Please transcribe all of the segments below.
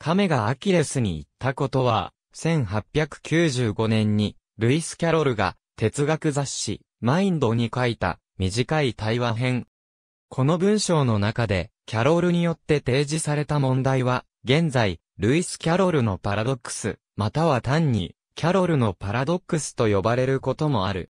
亀がアキレスに行ったことは、1895年に、ルイス・キャロルが、哲学雑誌、マインドに書いた、短い対話編。この文章の中で、キャロルによって提示された問題は、現在、ルイス・キャロルのパラドックス、または単に、キャロルのパラドックスと呼ばれることもある。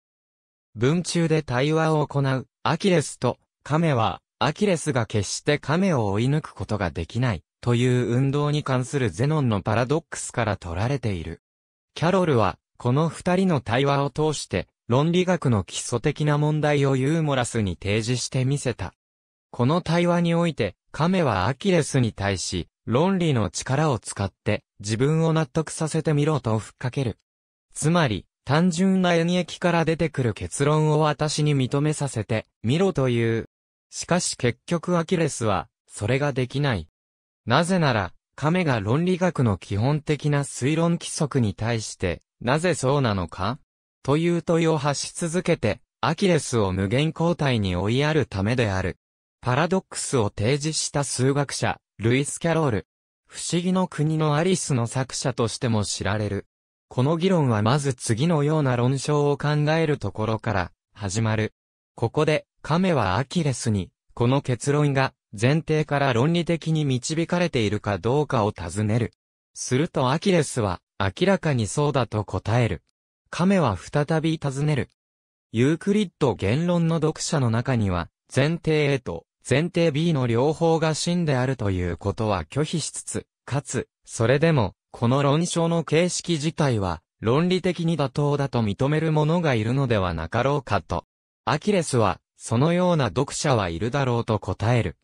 文中で対話を行う、アキレスと、亀は、アキレスが決して亀を追い抜くことができない、という運動に関するゼノンのパラドックスから取られている。キャロルは、この二人の対話を通して、論理学の基礎的な問題をユーモラスに提示してみせた。この対話において、亀はアキレスに対し、論理の力を使って、自分を納得させてみろとふっかける。つまり、単純な演劇から出てくる結論を私に認めさせて、みろという。しかし結局アキレスは、それができない。なぜなら、亀が論理学の基本的な推論規則に対して、なぜそうなのかという問いを発し続けて、アキレスを無限交代に追いやるためである。パラドックスを提示した数学者、ルイス・キャロール。不思議の国のアリスの作者としても知られる。この議論はまず次のような論証を考えるところから始まる。ここで、亀はアキレスに、この結論が前提から論理的に導かれているかどうかを尋ねる。するとアキレスは、明らかにそうだと答える。亀は再び尋ねる。ユークリッド言論の読者の中には、前提 A と前提 B の両方が真であるということは拒否しつつ、かつ、それでも、この論証の形式自体は、論理的に妥当だと認める者がいるのではなかろうかと。アキレスは、そのような読者はいるだろうと答える。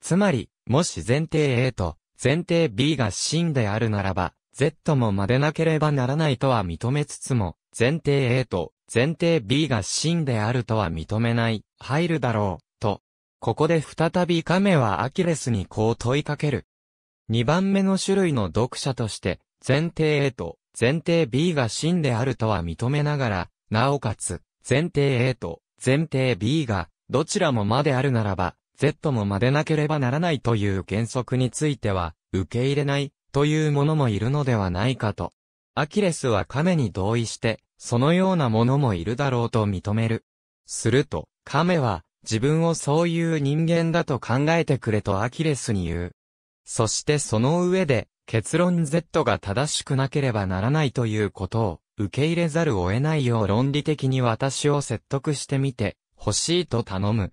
つまり、もし前提 A と前提 B が真であるならば、Z もまでなければならないとは認めつつも、前提 A と前提 B が真であるとは認めない、入るだろう、と。ここで再び亀はアキレスにこう問いかける。2番目の種類の読者として、前提 A と前提 B が真であるとは認めながら、なおかつ、前提 A と前提 B がどちらもまであるならば、Z もまでなければならないという原則については、受け入れない、というものもいるのではないかと。アキレスは亀に同意して、そのようなものもいるだろうと認める。すると、亀は、自分をそういう人間だと考えてくれとアキレスに言う。そしてその上で、結論 Z が正しくなければならないということを、受け入れざるを得ないよう論理的に私を説得してみて、欲しいと頼む。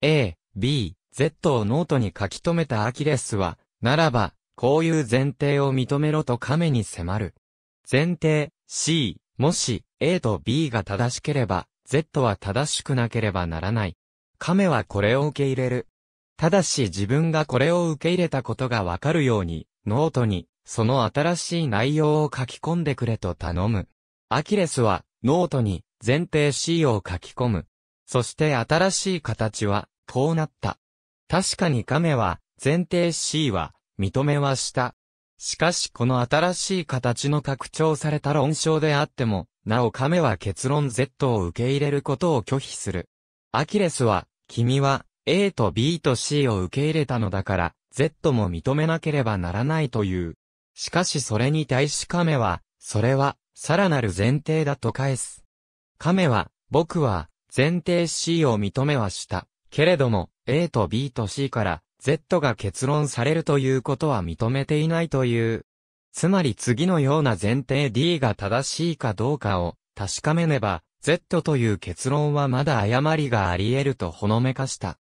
A、B、Z をノートに書き留めたアキレスは、ならば、こういう前提を認めろと亀に迫る。前提、C、もし、A と B が正しければ、Z は正しくなければならない。亀はこれを受け入れる。ただし自分がこれを受け入れたことがわかるように、ノートに、その新しい内容を書き込んでくれと頼む。アキレスは、ノートに、前提 C を書き込む。そして新しい形は、こうなった。確かに亀は、前提 C は、認めはした。しかしこの新しい形の拡張された論証であっても、なお亀は結論 Z を受け入れることを拒否する。アキレスは、君は A と B と C を受け入れたのだから、Z も認めなければならないという。しかしそれに対し亀は、それは、さらなる前提だと返す。亀は、僕は、前提 C を認めはした。けれども、A と B と C から Z が結論されるということは認めていないという。つまり次のような前提 D が正しいかどうかを確かめねば、Z という結論はまだ誤りがあり得るとほのめかした。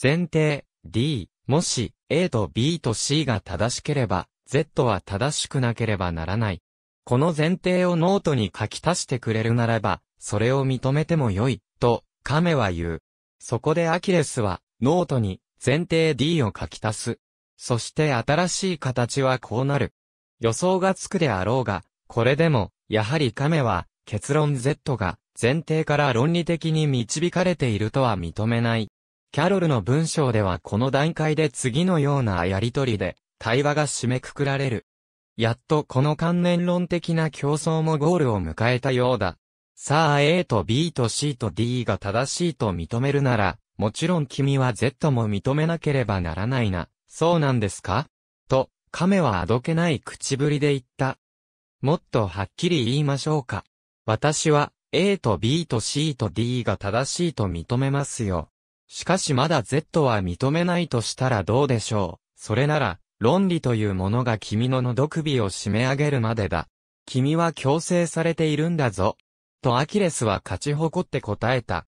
前提 D、もし A と B と C が正しければ、Z は正しくなければならない。この前提をノートに書き足してくれるならば、それを認めてもよい、と、亀は言う。そこでアキレスは、ノートに、前提 D を書き足す。そして新しい形はこうなる。予想がつくであろうが、これでも、やはり亀は、結論 Z が、前提から論理的に導かれているとは認めない。キャロルの文章ではこの段階で次のようなやりとりで、対話が締めくくられる。やっとこの関連論的な競争もゴールを迎えたようだ。さあ A と B と C と D が正しいと認めるなら、もちろん君は Z も認めなければならないな。そうなんですかと、亀はあどけない口ぶりで言った。もっとはっきり言いましょうか。私は A と B と C と D が正しいと認めますよ。しかしまだ Z は認めないとしたらどうでしょう。それなら、論理というものが君の喉首を締め上げるまでだ。君は強制されているんだぞ。とアキレスは勝ち誇って答えた。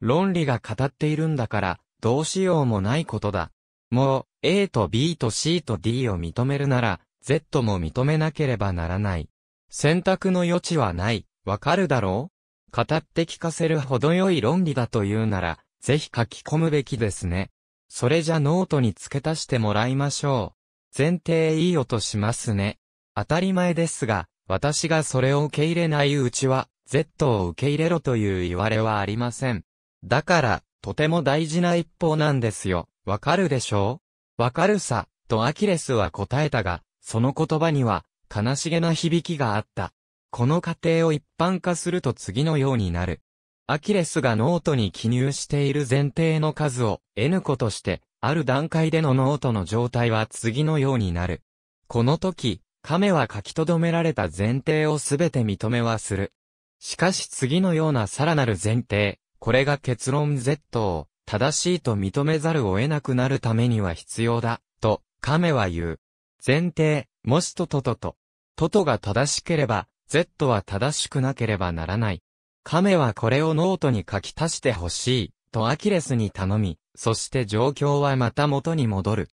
論理が語っているんだから、どうしようもないことだ。もう、A と B と C と D を認めるなら、Z も認めなければならない。選択の余地はない。わかるだろう語って聞かせるほど良い論理だというなら、ぜひ書き込むべきですね。それじゃノートに付け足してもらいましょう。前提いい音しますね。当たり前ですが、私がそれを受け入れないうちは、Z を受け入れろという言われはありません。だから、とても大事な一方なんですよ。わかるでしょうわかるさ、とアキレスは答えたが、その言葉には、悲しげな響きがあった。この過程を一般化すると次のようになる。アキレスがノートに記入している前提の数を N 個として、ある段階でのノートの状態は次のようになる。この時、亀は書き留められた前提をすべて認めはする。しかし次のようなさらなる前提、これが結論 Z を正しいと認めざるを得なくなるためには必要だ、と、亀は言う。前提、もしとととと。ととが正しければ、Z は正しくなければならない。亀はこれをノートに書き足してほしい、とアキレスに頼み、そして状況はまた元に戻る。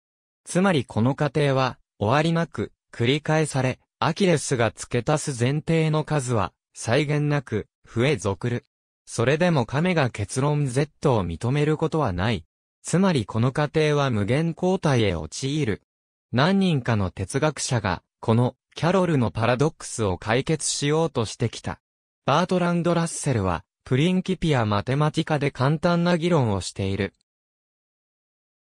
つまりこの過程は、終わりなく、繰り返され、アキレスが付け足す前提の数は、際限なく、増え続る。それでも亀が結論 Z を認めることはない。つまりこの過程は無限交代へ陥る。何人かの哲学者が、この、キャロルのパラドックスを解決しようとしてきた。バートランド・ラッセルは、プリンキピア・マテマティカで簡単な議論をしている。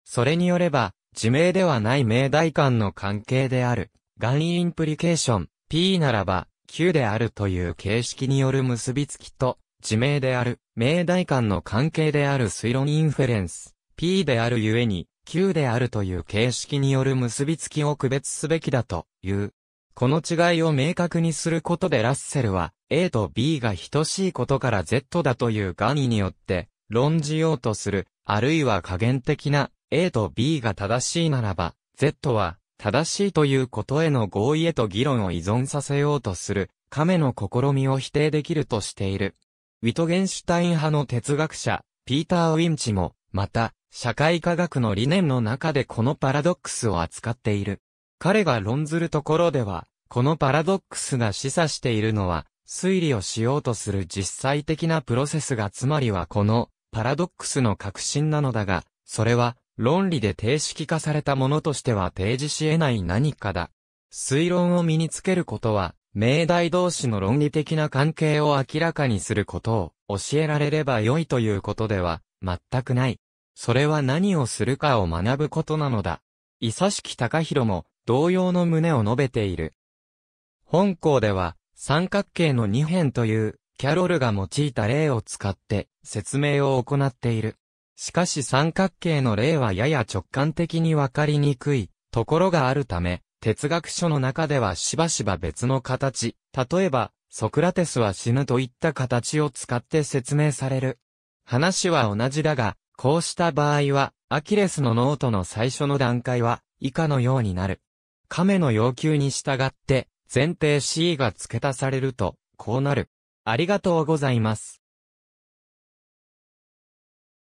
それによれば、自明ではない命題間の関係である、ガンインプリケーション、P ならば、旧であるという形式による結びつきと、地名である、命題間の関係である推論インフェレンス、P であるゆえに、旧であるという形式による結びつきを区別すべきだという。この違いを明確にすることでラッセルは A と B が等しいことから Z だという概念によって論じようとする、あるいは加減的な A と B が正しいならば、Z は正しいということへの合意へと議論を依存させようとする、亀の試みを否定できるとしている。ウィトゲンシュタイン派の哲学者、ピーター・ウィンチも、また、社会科学の理念の中でこのパラドックスを扱っている。彼が論ずるところでは、このパラドックスが示唆しているのは、推理をしようとする実際的なプロセスがつまりはこの、パラドックスの核心なのだが、それは、論理で定式化されたものとしては提示し得ない何かだ。推論を身につけることは、命題同士の論理的な関係を明らかにすることを教えられれば良いということでは全くない。それは何をするかを学ぶことなのだ。伊佐式隆弘も同様の旨を述べている。本校では三角形の二辺というキャロルが用いた例を使って説明を行っている。しかし三角形の例はやや直感的にわかりにくいところがあるため、哲学書の中ではしばしば別の形、例えば、ソクラテスは死ぬといった形を使って説明される。話は同じだが、こうした場合は、アキレスのノートの最初の段階は、以下のようになる。亀の要求に従って、前提 C が付け足されると、こうなる。ありがとうございます。